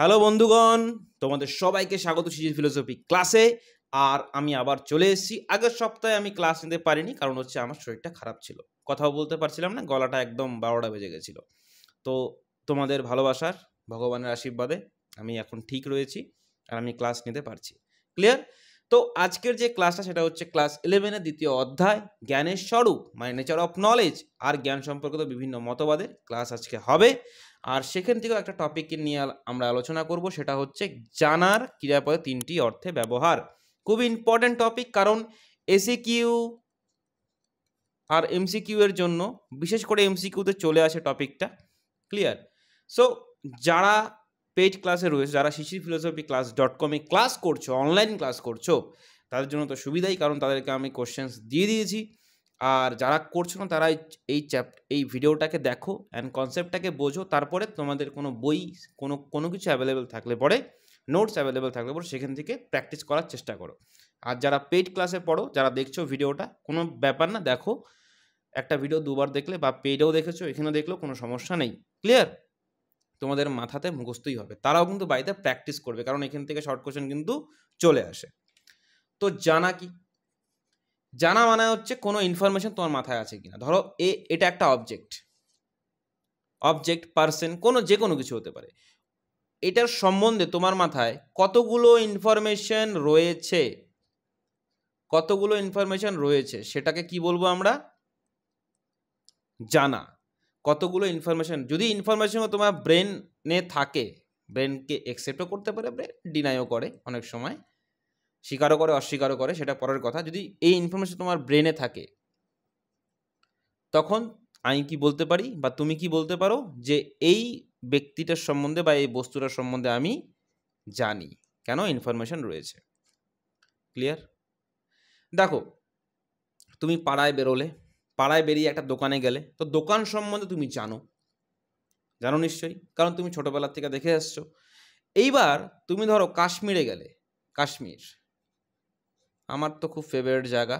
hello বন্ধুগণ তোমাদের সবাইকে স্বাগত শিশু ফিলোসফি ক্লাসে আর আমি আবার চলে এসেছি আগের সপ্তাহে আমি ক্লাস নিতে পারিনি কারণ হচ্ছে আমার শরীরটা খারাপ ছিল কথাও বলতে পারছিলাম না গলাটা একদম বারোটা বেজে গেছিলো তো তোমাদের ভালোবাসার ভগবানের আশীর্বাদে আমি এখন ঠিক রয়েছি আর আমি ক্লাস নিতে পারছি ক্লিয়ার তো আজকের যে ক্লাসটা সেটা হচ্ছে ক্লাস ইলেভেনের দ্বিতীয় অধ্যায় জ্ঞানের স্বরূপ মানে নেচার অফ নলেজ আর জ্ঞান সম্পর্কিত বিভিন্ন মতবাদের ক্লাস আজকে হবে আর সেখান থেকেও একটা টপিককে নিয়ে আমরা আলোচনা করব সেটা হচ্ছে জানার ক্রিয়াপদে তিনটি অর্থে ব্যবহার খুবই ইম্পর্ট্যান্ট টপিক কারণ এসি কিউ আর এমসিকিউ এর জন্য বিশেষ করে এমসিকিউতে চলে আসে টপিকটা ক্লিয়ার সো যারা পেজ ক্লাসে রয়েছে যারা শিশির ফিলোসফি ক্লাস ডট কমে ক্লাস করছো অনলাইন ক্লাস করছো তাদের জন্য তো সুবিধাই কারণ তাদেরকে আমি কোশ্চেন্স দিয়ে দিয়েছি আর যারা করছো না তারা এই চ্যাপ এই ভিডিওটাকে দেখো অ্যান্ড কনসেপ্টটাকে বোঝো তারপরে তোমাদের কোনো বই কোনো কোনো কিছু অ্যাভেলেবেল থাকলে পরে নোটস অ্যাভেলেবেল থাকলে পরে সেখান থেকে প্র্যাকটিস করার চেষ্টা করো আর যারা পেইড ক্লাসে পড়ো যারা দেখছো ভিডিওটা কোনো ব্যাপার না দেখো একটা ভিডিও দুবার দেখলে বা পেইডেও দেখেছো এখানে দেখলেও কোনো সমস্যা নেই ক্লিয়ার তোমাদের মাথাতে মুখস্থই হবে তারাও কিন্তু বাড়িতে প্র্যাকটিস করবে কারণ এখান থেকে শর্ট কোশ্চেন কিন্তু চলে আসে তো জানা কি জানা মানে হচ্ছে কোনো ইনফরমেশন তোমার মাথায় আছে কিনা ধরো এ এটা একটা অবজেক্ট অবজেক্ট পার্সন কোনো যে কোনো কিছু হতে পারে এটার সম্বন্ধে তোমার মাথায় কতগুলো ইনফরমেশন রয়েছে কতগুলো ইনফরমেশন রয়েছে সেটাকে কি বলবো আমরা জানা কতগুলো ইনফরমেশন যদি ইনফরমেশন তোমার ব্রেনে থাকে ব্রেনকে অ্যাকসেপ্টও করতে পারে ব্রেন ডিনাইও করে অনেক সময় স্বীকারও করে অস্বীকারও করে সেটা পরের কথা যদি এই ইনফরমেশন তোমার ব্রেনে থাকে তখন আমি কি বলতে পারি বা তুমি কি বলতে পারো যে এই ব্যক্তিটার সম্বন্ধে বা এই বস্তুটার সম্বন্ধে আমি জানি কেন ইনফরমেশন রয়েছে ক্লিয়ার দেখো তুমি পাড়ায় বেরোলে পাড়ায় বেরিয়ে একটা দোকানে গেলে তো দোকান সম্বন্ধে তুমি জানো জানো নিশ্চয়ই কারণ তুমি ছোটোবেলার থেকে দেখে আসছো এইবার তুমি ধরো কাশ্মীরে গেলে কাশ্মীর আমার তো খুব ফেভারিট জায়গা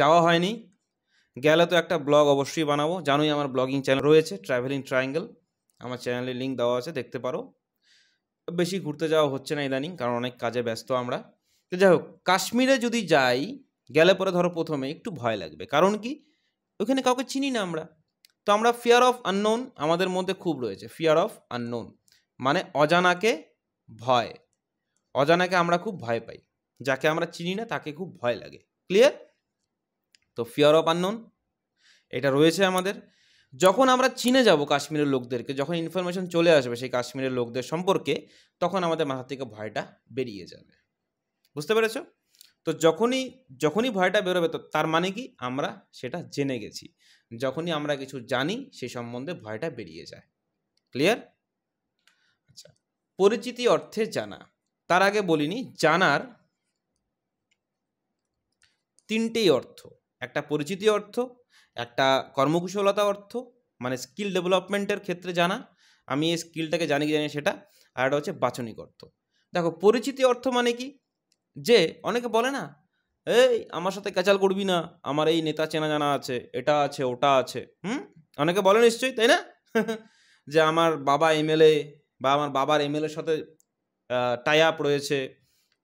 যাওয়া হয়নি গেলে তো একটা ব্লগ অবশ্যই বানাবো জানোই আমার ব্লগিং চ্যানেল রয়েছে ট্রাভেলিং ট্রায়াঙ্গেল আমার চ্যানেলে লিঙ্ক দেওয়া আছে দেখতে পারো বেশি ঘুরতে যাওয়া হচ্ছে না ইদানিং কারণ অনেক কাজে ব্যস্ত আমরা তো যাই হোক কাশ্মীরে যদি যাই গেলে পরে ধরো প্রথমে একটু ভয় লাগবে কারণ কি ওখানে কাউকে চিনি না আমরা তো আমরা ফিয়ার অফ আননোন আমাদের মধ্যে খুব রয়েছে ফিয়ার অফ আননোন মানে অজানাকে ভয় অজানাকে আমরা খুব ভয় পাই যাকে আমরা চিনি না তাকে খুব ভয় লাগে ক্লিয়ার তো ফিয়ার অফ আননোন এটা রয়েছে আমাদের যখন আমরা চিনে যাব কাশ্মীরের লোকদেরকে যখন ইনফরমেশন চলে আসবে সেই কাশ্মীরের লোকদের সম্পর্কে তখন আমাদের মাথা থেকে ভয়টা বেরিয়ে যাবে বুঝতে পেরেছ তো যখনই যখনই ভয়টা বেরোবে তো তার মানে কি আমরা সেটা জেনে গেছি যখনই আমরা কিছু জানি সেই সম্বন্ধে ভয়টা বেরিয়ে যায় ক্লিয়ার আচ্ছা পরিচিতি অর্থে জানা তার আগে বলিনি জানার তিনটেই অর্থ একটা পরিচিতি অর্থ একটা কর্মকুশলতা অর্থ মানে স্কিল ডেভেলপমেন্টের ক্ষেত্রে জানা আমি এই স্কিলটাকে জানি কি জানি সেটা আর একটা হচ্ছে বাচনিক অর্থ দেখো পরিচিতি অর্থ মানে কি যে অনেকে বলে না এই আমার সাথে ক্যাচাল করবি না আমার এই নেতা চেনা জানা আছে এটা আছে ওটা আছে হুম অনেকে বলে নিশ্চয়ই তাই না যে আমার বাবা এমএলএ বা আমার বাবার এমএলএর সাথে টাই আপ রয়েছে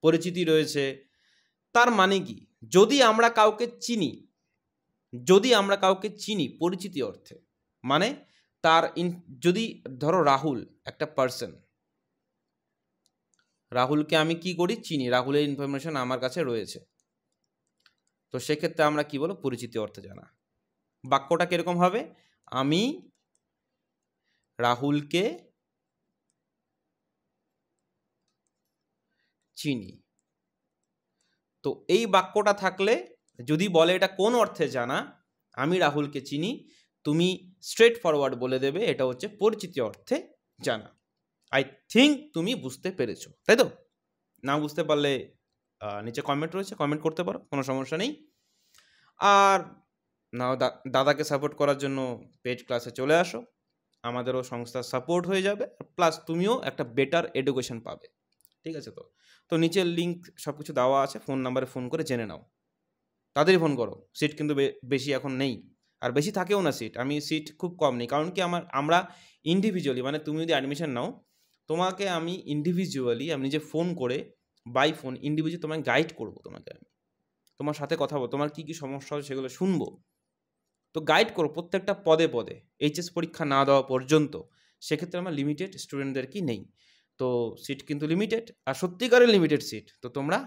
পরিচিতি রয়েছে তার মানে কি যদি আমরা কাউকে চিনি যদি আমরা কাউকে চিনি পরিচিতি অর্থে মানে তার ইন যদি ধরো রাহুল একটা পার্সন রাহুলকে আমি কি করি চিনি রাহুলের ইনফরমেশন আমার কাছে রয়েছে তো সেক্ষেত্রে আমরা কি বলো পরিচিতি অর্থে জানা বাক্যটা কীরকম হবে আমি রাহুলকে চিনি তো এই বাক্যটা থাকলে যদি বলে এটা কোন অর্থে জানা আমি রাহুলকে চিনি তুমি স্ট্রেট ফরওয়ার্ড বলে দেবে এটা হচ্ছে পরিচিতি অর্থে জানা আই থিঙ্ক তুমি বুঝতে পেরেছো তাই তো না বুঝতে পারলে নিচে কমেন্ট রয়েছে কমেন্ট করতে পারো কোনো সমস্যা নেই আর না দাদাকে সাপোর্ট করার জন্য পেজ ক্লাসে চলে আসো আমাদেরও সংস্থার সাপোর্ট হয়ে যাবে প্লাস তুমিও একটা বেটার এডুকেশন পাবে ঠিক আছে তো তো নিচের লিঙ্ক সব কিছু দেওয়া আছে ফোন নাম্বারে ফোন করে জেনে নাও তাদেরই ফোন করো সিট কিন্তু বেশি এখন নেই আর বেশি থাকেও না সিট আমি সিট খুব কম নেই কারণ কি আমার আমরা ইন্ডিভিজুয়ালি মানে তুমি যদি অ্যাডমিশন নাও তোমাকে আমি ইন্ডিভিজুয়ালি আমি নিজে ফোন করে বাই ফোন ইন্ডিভিজুয়াল তোমায় গাইড করব তোমাকে আমি তোমার সাথে কথা বলবো তোমার কী কী সমস্যা হবে সেগুলো শুনবো তো গাইড করো প্রত্যেকটা পদে পদে এইচএস পরীক্ষা না দেওয়া পর্যন্ত সেক্ষেত্রে আমার লিমিটেড স্টুডেন্টদের কি নেই তো সিট কিন্তু লিমিটেড আর সত্যিকারের লিমিটেড সিট তো তোমরা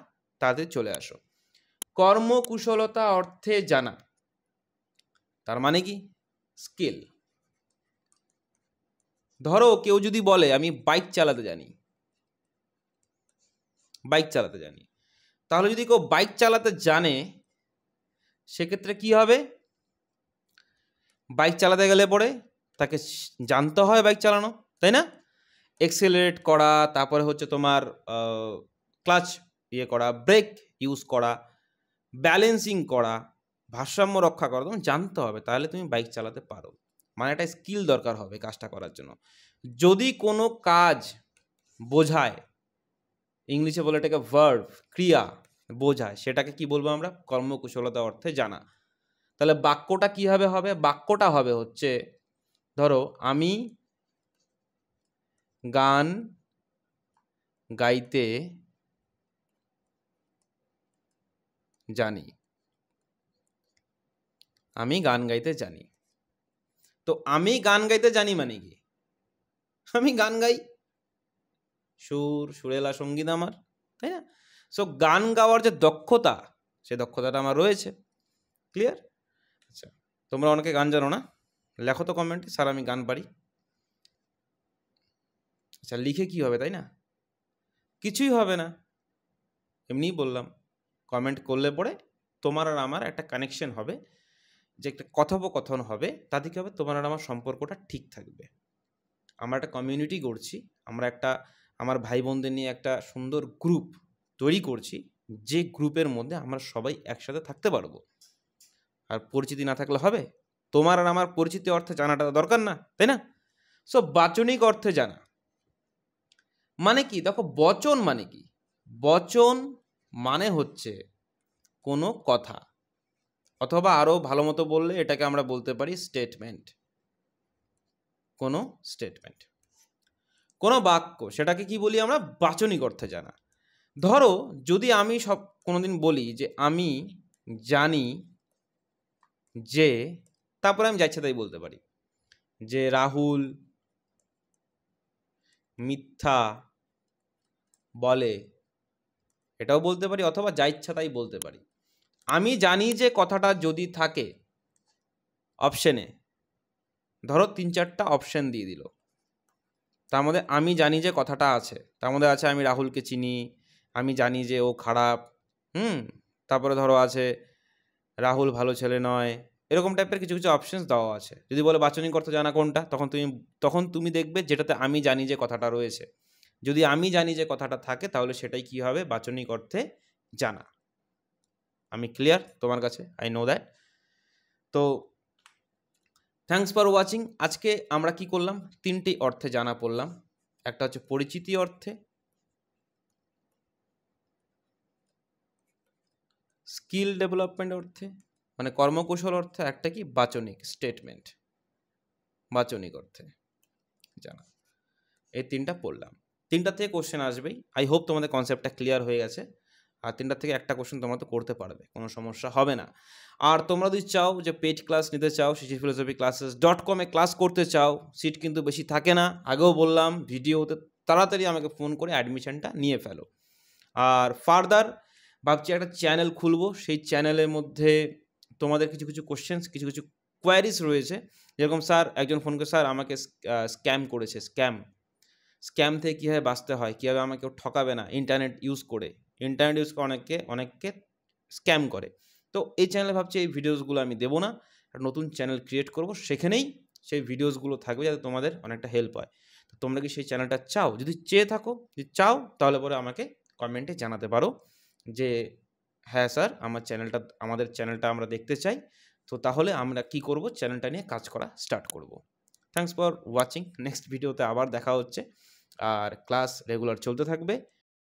তাতে চলে আসো কর্মকুশলতা অর্থে জানা তার মানে কি স্কিল ধরো কেউ যদি বলে আমি বাইক চালাতে জানি বাইক চালাতে জানি তাহলে যদি কেউ বাইক চালাতে জানে সেক্ষেত্রে কি হবে বাইক চালাতে গেলে পরে তাকে জানতে হয় বাইক চালানো তাই না এক্সেলারেট করা তারপরে হচ্ছে তোমার ক্লাচ ইয়ে করা ব্রেক ইউজ করা ব্যালেন্সিং করা ভারসাম্য রক্ষা করা তুমি জানতে হবে তাহলে তুমি বাইক চালাতে পারো মানে একটা স্কিল দরকার হবে কাজটা করার জন্য যদি কোনো কাজ বোঝায় ইংলিশে বলে এটাকে ভার্ভ ক্রিয়া বোঝায় সেটাকে কি বলবো আমরা কর্মকুশলতা অর্থে জানা তাহলে বাক্যটা কীভাবে হবে বাক্যটা হবে হচ্ছে ধরো আমি গান গাইতে জানি আমি গান গাইতে জানি তো আমি গান গাইতে জানি মানে কি আমি গান গাই সুর সুরেলা সঙ্গীত আমার তাই না সো গান গাওয়ার যে দক্ষতা সে দক্ষতাটা আমার রয়েছে ক্লিয়ার আচ্ছা তোমরা অনেকে গান জানো না লেখো তো কমেন্টে স্যার আমি গান পারি আচ্ছা লিখে কি হবে তাই না কিছুই হবে না এমনিই বললাম কমেন্ট করলে পরে তোমার আর আমার একটা কানেকশন হবে যে একটা কথোপকথন হবে তাতে কী হবে তোমার আর আমার সম্পর্কটা ঠিক থাকবে আমরা একটা কমিউনিটি করছি আমরা একটা আমার ভাই বোনদের নিয়ে একটা সুন্দর গ্রুপ তৈরি করছি যে গ্রুপের মধ্যে আমরা সবাই একসাথে থাকতে পারবো আর পরিচিতি না থাকলে হবে তোমার আর আমার পরিচিতি অর্থে জানাটা দরকার না তাই না সো বাচনিক অর্থে জানা মানে কি দেখো বচন মানে কি বচন মানে হচ্ছে কোনো কথা অথবা আরও ভালো মতো বললে এটাকে আমরা বলতে পারি স্টেটমেন্ট কোনো স্টেটমেন্ট কোনো বাক্য সেটাকে কি বলি আমরা বাচনিক অর্থে জানা ধরো যদি আমি সব কোনোদিন বলি যে আমি জানি যে তারপরে আমি যাচ্ছে তাই বলতে পারি যে রাহুল মিথ্যা বলে এটাও বলতে পারি অথবা যা ইচ্ছা তাই বলতে পারি আমি জানি যে কথাটা যদি থাকে অপশানে ধরো তিন চারটা অপশান দিয়ে দিল তার মধ্যে আমি জানি যে কথাটা আছে তার মধ্যে আছে আমি রাহুলকে চিনি আমি জানি যে ও খারাপ হুম তারপরে ধরো আছে রাহুল ভালো ছেলে নয় এরকম টাইপের কিছু কিছু অপশনস দেওয়া আছে যদি বলে বাচনিক অর্থ জানা কোনটা তখন তুমি তখন তুমি দেখবে যেটাতে আমি জানি যে কথাটা রয়েছে যদি আমি জানি যে কথাটা থাকে তাহলে সেটাই কি হবে বাচনিক অর্থে জানা আমি ক্লিয়ার তোমার কাছে আই নো দ্যাট তো থ্যাংকস ফর ওয়াচিং আজকে আমরা কি করলাম তিনটি অর্থে জানা পড়লাম একটা হচ্ছে পরিচিতি অর্থে স্কিল ডেভেলপমেন্ট অর্থে মানে কর্মকৌশল অর্থে একটা কি বাচনিক স্টেটমেন্ট বাচনিক অর্থে জানা এই তিনটা পড়লাম তিনটা থেকে কোশ্চেন আসবেই আই হোপ তোমাদের কনসেপ্টটা ক্লিয়ার হয়ে গেছে আর তিনটা থেকে একটা কোশ্চেন তোমরা তো করতে পারবে কোনো সমস্যা হবে না আর তোমরা যদি চাও যে পেজ ক্লাস নিতে চাও সিটি ফিলোসফি ক্লাসেস ডট কমে ক্লাস করতে চাও সিট কিন্তু বেশি থাকে না আগেও বললাম ভিডিওতে তাড়াতাড়ি আমাকে ফোন করে অ্যাডমিশনটা নিয়ে ফেলো আর ফার্দার ভাবছি একটা চ্যানেল খুলবো সেই চ্যানেলের মধ্যে তোমাদের কিছু কিছু কোশ্চেন্স কিছু কিছু কোয়ারিস রয়েছে যেরকম স্যার একজন ফোন করে স্যার আমাকে স্ক্যাম করেছে স্ক্যাম স্ক্যাম থেকে কীভাবে বাঁচতে হয় কীভাবে আমাকে ঠকাবে না ইন্টারনেট ইউজ করে ইন্টারনেট ইউজ করে অনেকে অনেককে স্ক্যাম করে তো এই চ্যানেলে ভাবছি এই ভিডিওসগুলো আমি দেবো না একটা নতুন চ্যানেল ক্রিয়েট করব সেখানেই সেই ভিডিওসগুলো থাকবে যাতে তোমাদের অনেকটা হেল্প হয় তো তোমরা কি সেই চ্যানেলটা চাও যদি চেয়ে থাকো যদি চাও তাহলে পরে আমাকে কমেন্টে জানাতে পারো যে হ্যাঁ স্যার আমার চ্যানেলটা আমাদের চ্যানেলটা আমরা দেখতে চাই তো তাহলে আমরা কি করব চ্যানেলটা নিয়ে কাজ করা স্টার্ট করব থ্যাংকস ফর ওয়াচিং নেক্সট ভিডিওতে আবার দেখা হচ্ছে আর ক্লাস রেগুলার চলতে থাকবে